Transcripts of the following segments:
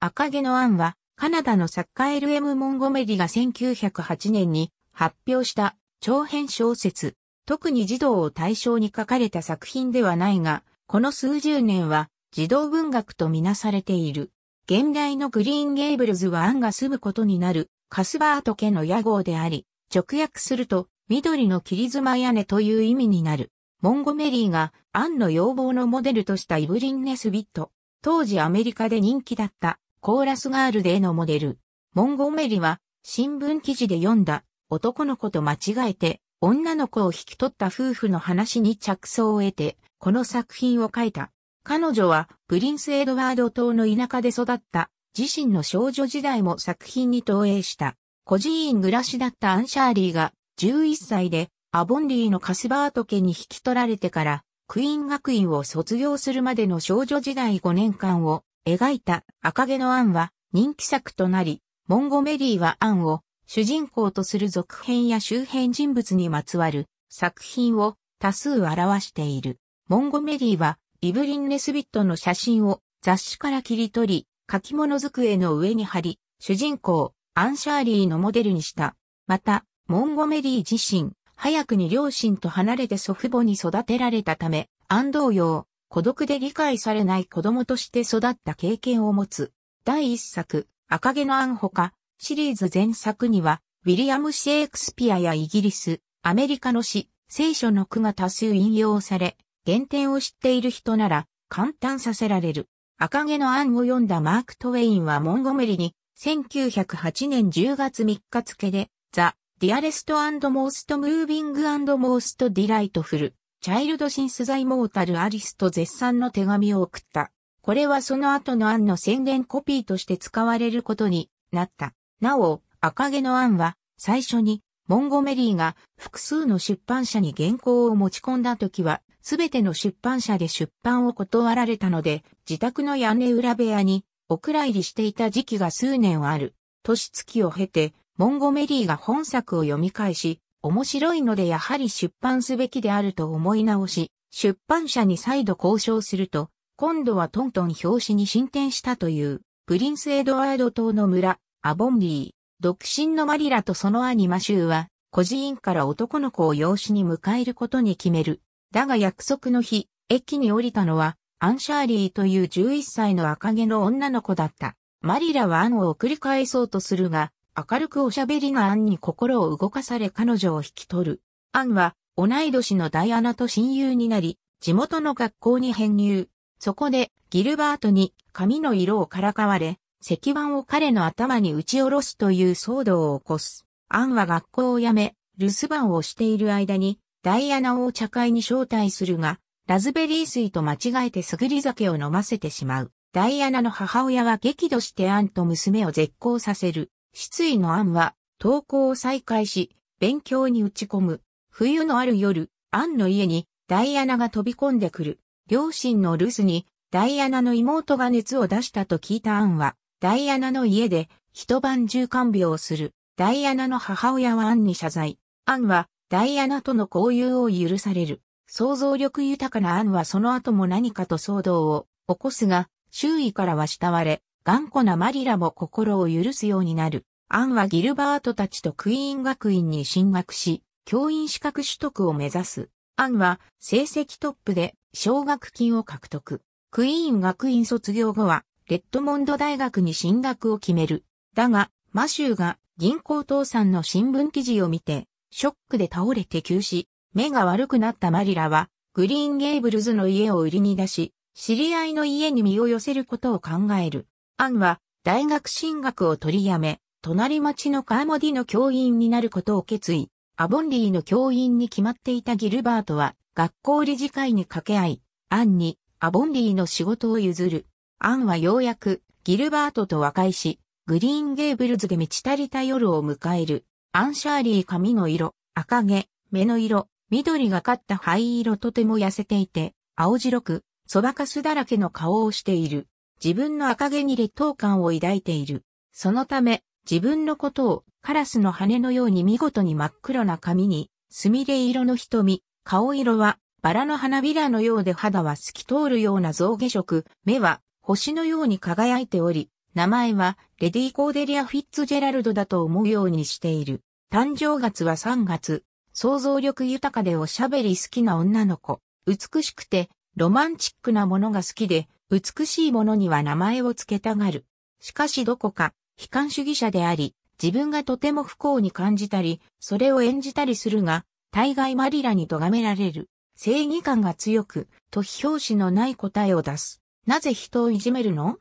赤毛のアンは、カナダの作家 LM モンゴメリが1908年に発表した長編小説、特に児童を対象に書かれた作品ではないが、この数十年は児童文学とみなされている。現代のグリーンゲイブルズはアンが住むことになるカスバート家の屋号であり、直訳すると緑の切妻屋根という意味になる。モンゴメリーがアンの要望のモデルとしたイブリン・ネスビット。当時アメリカで人気だったコーラスガールで絵のモデル。モンゴメリは、新聞記事で読んだ、男の子と間違えて、女の子を引き取った夫婦の話に着想を得て、この作品を書いた。彼女は、プリンス・エドワード島の田舎で育った、自身の少女時代も作品に投影した。孤児院暮らしだったアンシャーリーが、11歳で、アボンリーのカスバート家に引き取られてから、クイーン学院を卒業するまでの少女時代5年間を描いた赤毛のアンは人気作となり、モンゴメリーはアンを主人公とする続編や周辺人物にまつわる作品を多数表している。モンゴメリーはイブリン・ネスビットの写真を雑誌から切り取り、書き物机の上に貼り、主人公、アン・シャーリーのモデルにした。また、モンゴメリー自身、早くに両親と離れて祖父母に育てられたため、安同様、孤独で理解されない子供として育った経験を持つ。第一作、赤毛のアンほか、シリーズ前作には、ウィリアム・シェイクスピアやイギリス、アメリカの詩、聖書の句が多数引用され、原点を知っている人なら、簡単させられる。赤毛のアンを読んだマーク・トウェインはモンゴメリに、1908年10月3日付で、ザ・ディアレスト・アンド・モースト・ムービング・アンド・モースト・ディライトフル。チャイルド・シンス・ザ・イモータル・アリスと絶賛の手紙を送った。これはその後の案の宣言コピーとして使われることになった。なお、赤毛の案は最初にモンゴメリーが複数の出版社に原稿を持ち込んだ時はすべての出版社で出版を断られたので自宅の屋根裏部屋にお蔵入りしていた時期が数年ある。年月を経てモンゴメリーが本作を読み返し面白いのでやはり出版すべきであると思い直し、出版社に再度交渉すると、今度はトントン表紙に進展したという、プリンス・エドワード島の村、アボンビー、独身のマリラとその兄マシューは、孤児院から男の子を養子に迎えることに決める。だが約束の日、駅に降りたのは、アンシャーリーという11歳の赤毛の女の子だった。マリラはアンを繰り返そうとするが、明るくおしゃべりなアンに心を動かされ彼女を引き取る。アンは同い年のダイアナと親友になり、地元の学校に編入。そこでギルバートに髪の色をからかわれ、石板を彼の頭に打ち下ろすという騒動を起こす。アンは学校を辞め、留守番をしている間に、ダイアナを茶会に招待するが、ラズベリー水と間違えてすぐり酒を飲ませてしまう。ダイアナの母親は激怒してアンと娘を絶交させる。失意の案は、登校を再開し、勉強に打ち込む。冬のある夜、案の家にダイアナが飛び込んでくる。両親の留守にダイアナの妹が熱を出したと聞いた案は、ダイアナの家で一晩中看病をする。ダイアナの母親は案に謝罪。案はダイアナとの交友を許される。想像力豊かな案はその後も何かと騒動を起こすが、周囲からは慕われ、頑固なマリラも心を許すようになる。アンはギルバートたちとクイーン学院に進学し、教員資格取得を目指す。アンは成績トップで奨学金を獲得。クイーン学院卒業後は、レッドモンド大学に進学を決める。だが、マシューが銀行倒産の新聞記事を見て、ショックで倒れて急死。目が悪くなったマリラは、グリーンゲイブルズの家を売りに出し、知り合いの家に身を寄せることを考える。アンは大学進学を取りやめ、隣町のカーモディの教員になることを決意。アボンリーの教員に決まっていたギルバートは学校理事会に掛け合い、アンにアボンリーの仕事を譲る。アンはようやくギルバートと和解し、グリーンゲーブルズで満ち足りた夜を迎える。アンシャーリー髪の色、赤毛、目の色、緑がかった灰色とても痩せていて、青白く、そばかすだらけの顔をしている。自分の赤毛に劣等感を抱いている。そのため、自分のことをカラスの羽のように見事に真っ黒な髪に、すみれ色の瞳、顔色はバラの花びらのようで肌は透き通るような象牙色、目は星のように輝いており、名前はレディー・コーデリア・フィッツジェラルドだと思うようにしている。誕生月は3月、想像力豊かでおしゃべり好きな女の子、美しくてロマンチックなものが好きで、美しいものには名前を付けたがる。しかしどこか、悲観主義者であり、自分がとても不幸に感じたり、それを演じたりするが、大概マリラに咎められる。正義感が強く、と批評子のない答えを出す。なぜ人をいじめるの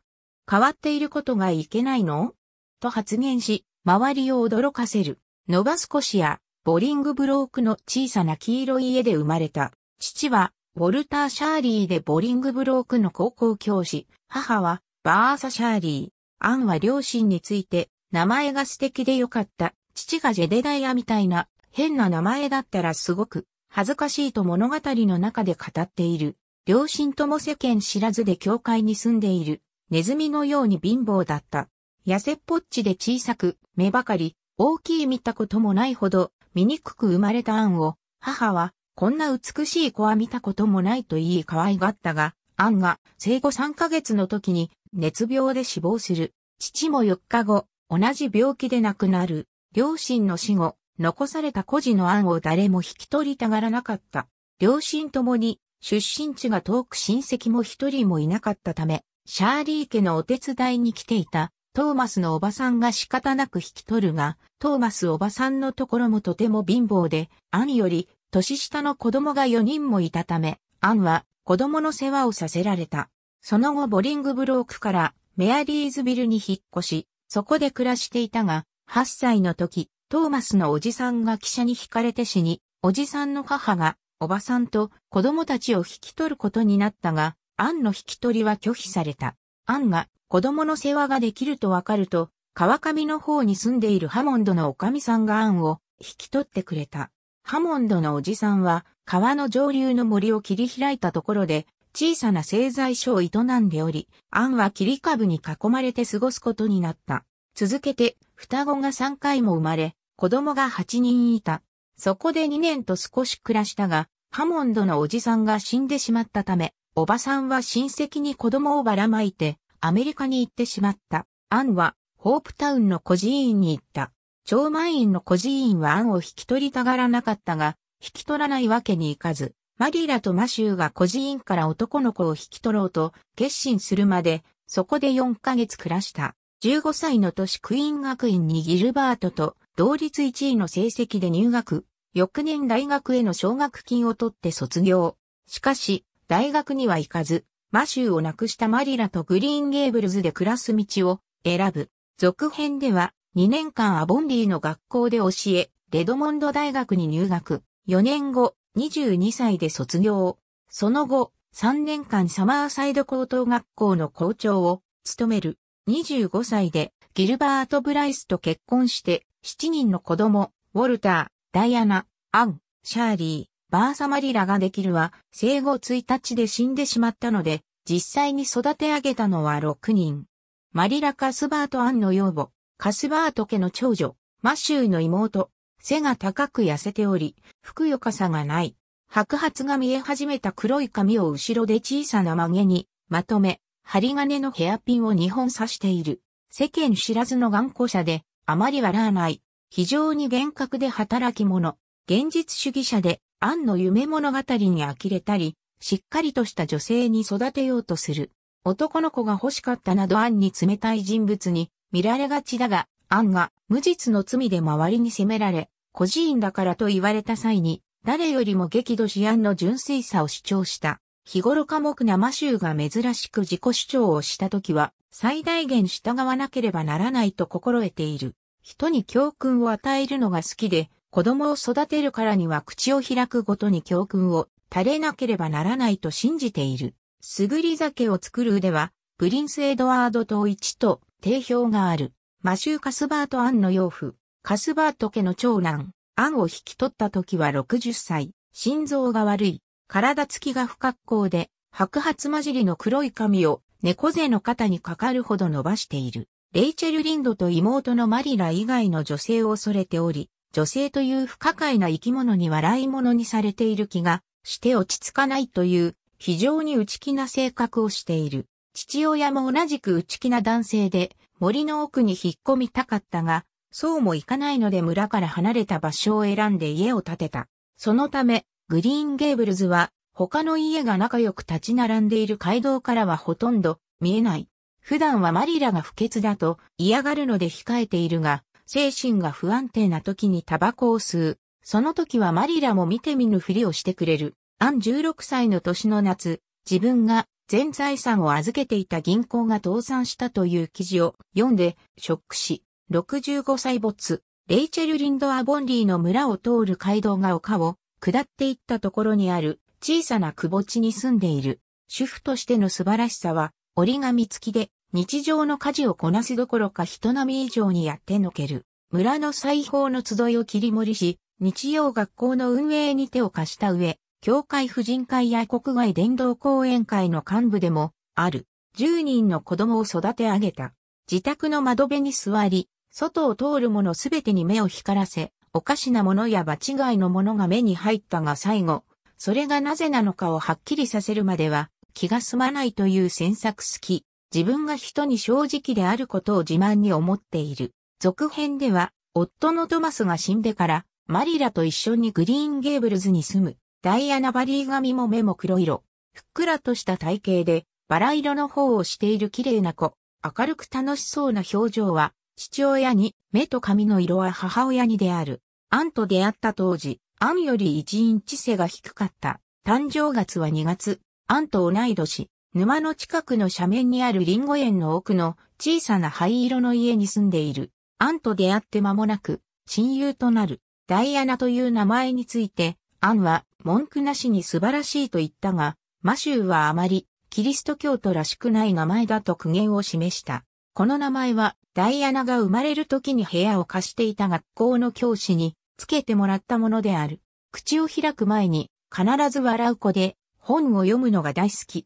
変わっていることがいけないのと発言し、周りを驚かせる。ノバスコシア、ボリングブロークの小さな黄色い家で生まれた。父はウォルター・シャーリーでボリングブロークの高校教師、母はバーサ・シャーリー。アンは両親について、名前が素敵でよかった。父がジェデダイアみたいな変な名前だったらすごく恥ずかしいと物語の中で語っている。両親とも世間知らずで教会に住んでいる。ネズミのように貧乏だった。痩せっぽっちで小さく、目ばかり、大きい見たこともないほど、醜く生まれたアンを、母はこんな美しい子は見たこともないと言い可愛がったが、アンが生後3ヶ月の時に熱病で死亡する。父も4日後、同じ病気で亡くなる。両親の死後、残された孤児のアンを誰も引き取りたがらなかった。両親ともに出身地が遠く親戚も一人もいなかったため、シャーリー家のお手伝いに来ていたトーマスのおばさんが仕方なく引き取るが、トーマスおばさんのところもとても貧乏で、アンより年下の子供が4人もいたため、アンは子供の世話をさせられた。その後ボリングブロークからメアリーズビルに引っ越し、そこで暮らしていたが、8歳の時、トーマスのおじさんが汽車に惹かれて死に、おじさんの母が、おばさんと子供たちを引き取ることになったが、アンの引き取りは拒否された。アンが子供の世話ができるとわかると、川上の方に住んでいるハモンドのおかみさんがアンを引き取ってくれた。ハモンドのおじさんは、川の上流の森を切り開いたところで、小さな製材所を営んでおり、アンは切り株に囲まれて過ごすことになった。続けて、双子が3回も生まれ、子供が8人いた。そこで2年と少し暮らしたが、ハモンドのおじさんが死んでしまったため、おばさんは親戚に子供をばらまいて、アメリカに行ってしまった。アンは、ホープタウンの孤児院に行った。超満員の孤児院はアンを引き取りたがらなかったが、引き取らないわけにいかず、マリラとマシューが孤児院から男の子を引き取ろうと決心するまで、そこで4ヶ月暮らした。15歳の年クイーン学院にギルバートと同率1位の成績で入学。翌年大学への奨学金を取って卒業。しかし、大学には行かず、マシューを亡くしたマリラとグリーンゲーブルズで暮らす道を選ぶ。続編では、2年間アボンディの学校で教え、レドモンド大学に入学。4年後、22歳で卒業。その後、3年間サマーサイド高等学校の校長を務める。25歳でギルバート・ブライスと結婚して7人の子供、ウォルター、ダイアナ、アン、シャーリー、バーサマリラができるは生後1日で死んでしまったので実際に育て上げたのは6人。マリラ・カスバート・アンの養母、カスバート家の長女、マシューの妹、背が高く痩せており、ふくよかさがない。白髪が見え始めた黒い髪を後ろで小さな曲げに、まとめ、針金のヘアピンを2本刺している。世間知らずの頑固者で、あまり笑わない。非常に厳格で働き者。現実主義者で、アンの夢物語に呆れたり、しっかりとした女性に育てようとする。男の子が欲しかったなどアンに冷たい人物に見られがちだが、アンが無実の罪で周りに責められ、孤児院だからと言われた際に、誰よりも激怒しアンの純粋さを主張した。日頃科目ュ衆が珍しく自己主張をした時は、最大限従わなければならないと心得ている。人に教訓を与えるのが好きで、子供を育てるからには口を開くごとに教訓を垂れなければならないと信じている。すぐり酒を作る腕は、プリンスエドワード統一と定評がある。マシュー・カスバート・アンの養父、カスバート家の長男、アンを引き取った時は60歳、心臓が悪い、体つきが不格好で、白髪混じりの黒い髪を猫背の肩にかかるほど伸ばしている。レイチェル・リンドと妹のマリラ以外の女性を恐れており、女性という不可解な生き物に笑い物にされている気がして落ち着かないという非常に内気な性格をしている。父親も同じく内気な男性で、森の奥に引っ込みたかったが、そうもいかないので村から離れた場所を選んで家を建てた。そのため、グリーンゲーブルズは、他の家が仲良く立ち並んでいる街道からはほとんど見えない。普段はマリラが不潔だと嫌がるので控えているが、精神が不安定な時にタバコを吸う。その時はマリラも見て見ぬふりをしてくれる。アン16歳の年の夏、自分が全財産を預けていた銀行が倒産したという記事を読んでショックし、65歳没、レイチェル・リンドア・ボンリーの村を通る街道が丘を下っていったところにある小さな窪地に住んでいる主婦としての素晴らしさは折り紙付きで日常の家事をこなすどころか人並み以上にやってのける。村の裁縫の集いを切り盛りし、日曜学校の運営に手を貸した上、教会婦人会や国外伝道講演会の幹部でもある10人の子供を育て上げた。自宅の窓辺に座り、外を通るものすべてに目を光らせ、おかしなものや場違いのものが目に入ったが最後、それがなぜなのかをはっきりさせるまでは気が済まないという詮索好き。自分が人に正直であることを自慢に思っている。続編では、夫のトマスが死んでから、マリラと一緒にグリーンゲーブルズに住む。ダイアナバリー髪も目も黒色。ふっくらとした体型で、バラ色の方をしている綺麗な子。明るく楽しそうな表情は、父親に、目と髪の色は母親にである。アンと出会った当時、アンより一インチ背が低かった。誕生月は2月、アンと同い年、沼の近くの斜面にあるリンゴ園の奥の小さな灰色の家に住んでいる。アンと出会って間もなく、親友となる、ダイアナという名前について、アンは文句なしに素晴らしいと言ったが、マシューはあまりキリスト教徒らしくない名前だと苦言を示した。この名前はダイアナが生まれる時に部屋を貸していた学校の教師につけてもらったものである。口を開く前に必ず笑う子で本を読むのが大好き。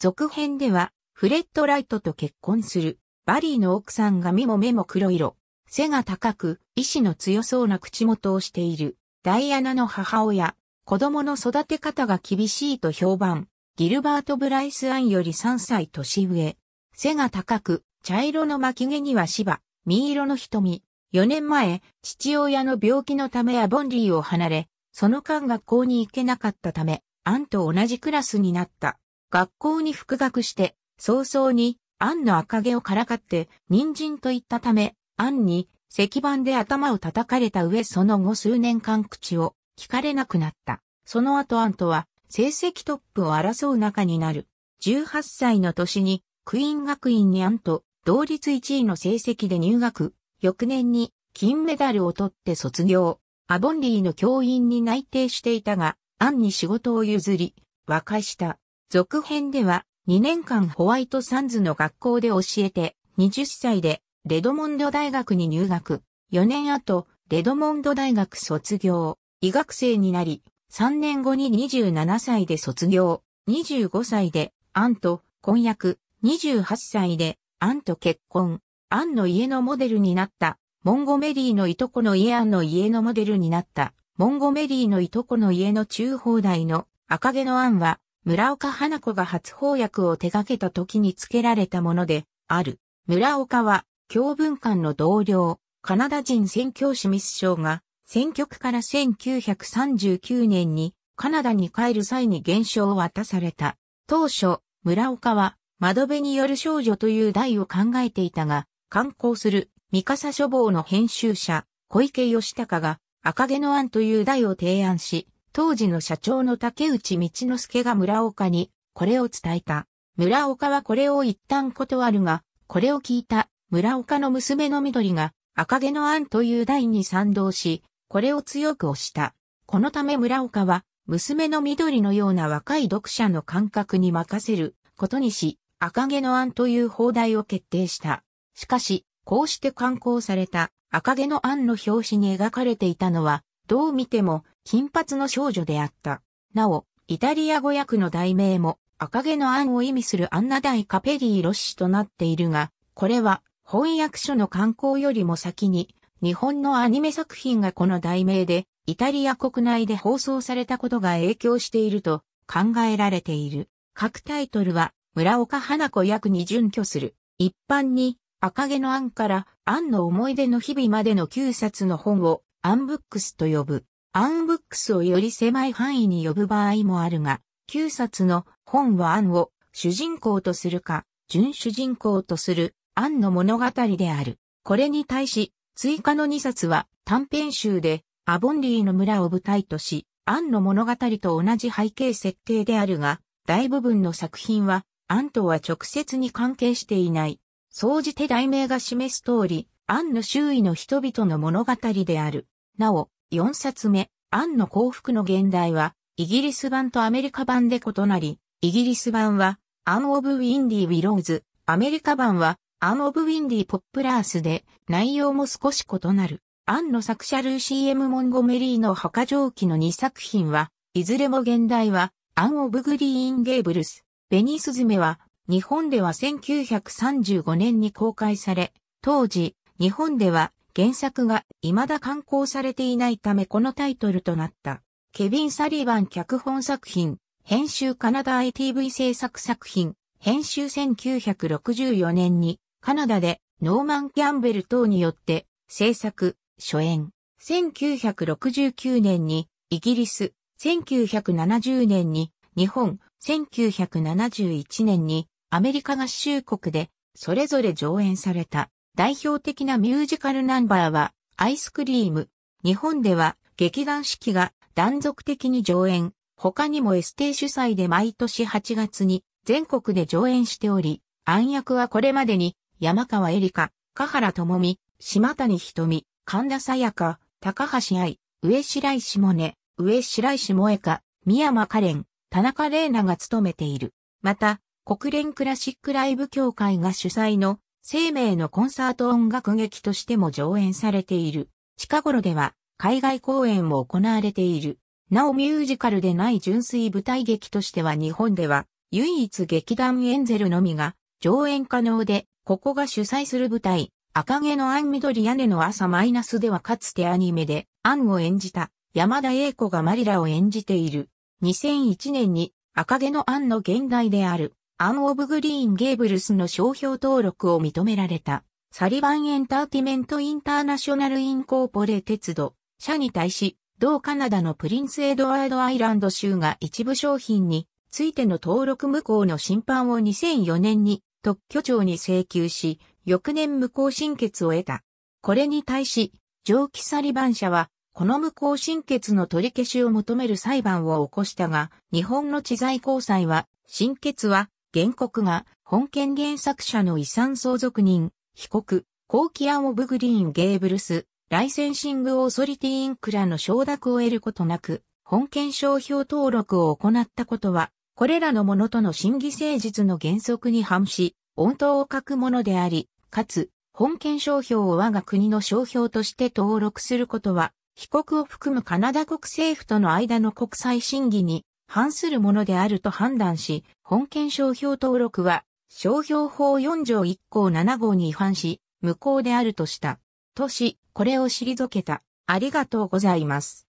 続編ではフレッド・ライトと結婚する。バリーの奥さんが身も目も黒色。背が高く、意志の強そうな口元をしている。ダイアナの母親、子供の育て方が厳しいと評判。ギルバート・ブライス・アンより3歳年上。背が高く、茶色の巻き毛には芝、身色の瞳。4年前、父親の病気のためアボンリーを離れ、その間学校に行けなかったため、アンと同じクラスになった。学校に復学して、早々に、ンの赤毛をからかって、人参と言ったため、ンに石板で頭を叩かれた上その後数年間口を聞かれなくなった。その後ンとは成績トップを争う仲になる。18歳の年にクイーン学院にンと同率1位の成績で入学。翌年に金メダルを取って卒業。アボンリーの教員に内定していたが、ンに仕事を譲り、和解した。続編では、2年間ホワイトサンズの学校で教えて、20歳でレドモンド大学に入学。4年後、レドモンド大学卒業。医学生になり、3年後に27歳で卒業。25歳で、アンと婚約。28歳で、アンと結婚。アンの家のモデルになった。モンゴメリーのいとこの家アンの家のモデルになった。モンゴメリーのいとこの家の中砲台の赤毛のアンは、村岡花子が初翻訳を手掛けた時に付けられたもので、ある。村岡は、教文館の同僚、カナダ人宣教師ミス賞が、選挙区から1939年にカナダに帰る際に現象を渡された。当初、村岡は窓辺による少女という題を考えていたが、刊行する三笠書房の編集者、小池義隆が赤毛の案という題を提案し、当時の社長の竹内道之助が村岡にこれを伝えた。村岡はこれを一旦断るが、これを聞いた村岡の娘の緑が赤毛の案という題に賛同し、これを強く押した。このため村岡は娘の緑のような若い読者の感覚に任せることにし、赤毛の案という放題を決定した。しかし、こうして刊行された赤毛の案の表紙に描かれていたのは、どう見ても金髪の少女であった。なお、イタリア語訳の題名も赤毛のアンを意味するアンナダイカペリーロッシとなっているが、これは翻訳書の刊行よりも先に日本のアニメ作品がこの題名でイタリア国内で放送されたことが影響していると考えられている。各タイトルは村岡花子役に準拠する。一般に赤毛のアンからアンの思い出の日々までの9冊の本をアンブックスと呼ぶ。アンブックスをより狭い範囲に呼ぶ場合もあるが、9冊の本はアンを主人公とするか、準主人公とするアンの物語である。これに対し、追加の2冊は短編集でアボンリーの村を舞台とし、アンの物語と同じ背景設定であるが、大部分の作品はアンとは直接に関係していない。総じて題名が示す通り、アンの周囲の人々の物語である。なお、4冊目、アンの幸福の現代は、イギリス版とアメリカ版で異なり、イギリス版は、アン・オブ・ウィンディ・ウィローズ、アメリカ版は、アン・オブ・ウィンディ・ポップラースで、内容も少し異なる。アンの作者ルーシー・エム・モンゴメリーの墓蒸記の2作品は、いずれも現代は、アン・オブ・グリーン・ゲーブルス、ベニスズメは、日本では1935年に公開され、当時、日本では原作が未だ刊行されていないためこのタイトルとなった。ケビン・サリバン脚本作品、編集カナダ ITV 制作作品、編集1964年にカナダでノーマン・キャンベル等によって制作、初演。1969年にイギリス、1970年に日本、1971年にアメリカ合衆国でそれぞれ上演された。代表的なミュージカルナンバーは、アイスクリーム。日本では、劇団四季が断続的に上演。他にもエステ主催で毎年8月に全国で上演しており、暗躍はこれまでに山川恵里香、香原智美、島谷瞳、神田沙也加、高橋愛、上白石萌音、上白石萌香、宮間可憐、田中玲奈が務めている。また、国連クラシックライブ協会が主催の生命のコンサート音楽劇としても上演されている。近頃では海外公演も行われている。なおミュージカルでない純粋舞台劇としては日本では唯一劇団エンゼルのみが上演可能で、ここが主催する舞台、赤毛のアン緑屋根の朝マイナスではかつてアニメでアンを演じた山田栄子がマリラを演じている。2001年に赤毛のアンの現代であるアン・オブ・グリーン・ゲーブルスの商標登録を認められた、サリバン・エンターティメント・インターナショナル・インコーポレ鉄道、社に対し、同カナダのプリンス・エドワード・アイランド州が一部商品についての登録無効の審判を2004年に特許庁に請求し、翌年無効審決を得た。これに対し、蒸気サリバン社は、この無効審決の取り消しを求める裁判を起こしたが、日本の知財高裁は、審決は原告が本件原作者の遺産相続人、被告、コーキアン・オブ・グリーン・ゲーブルス、ライセンシング・オーソリティ・インクらの承諾を得ることなく、本件商標登録を行ったことは、これらのものとの審議誠実の原則に反し、音頭を書くものであり、かつ、本件商標を我が国の商標として登録することは、被告を含むカナダ国政府との間の国際審議に反するものであると判断し、本件商標登録は、商標法4条1項7号に違反し、無効であるとした。とし、これを退けた。ありがとうございます。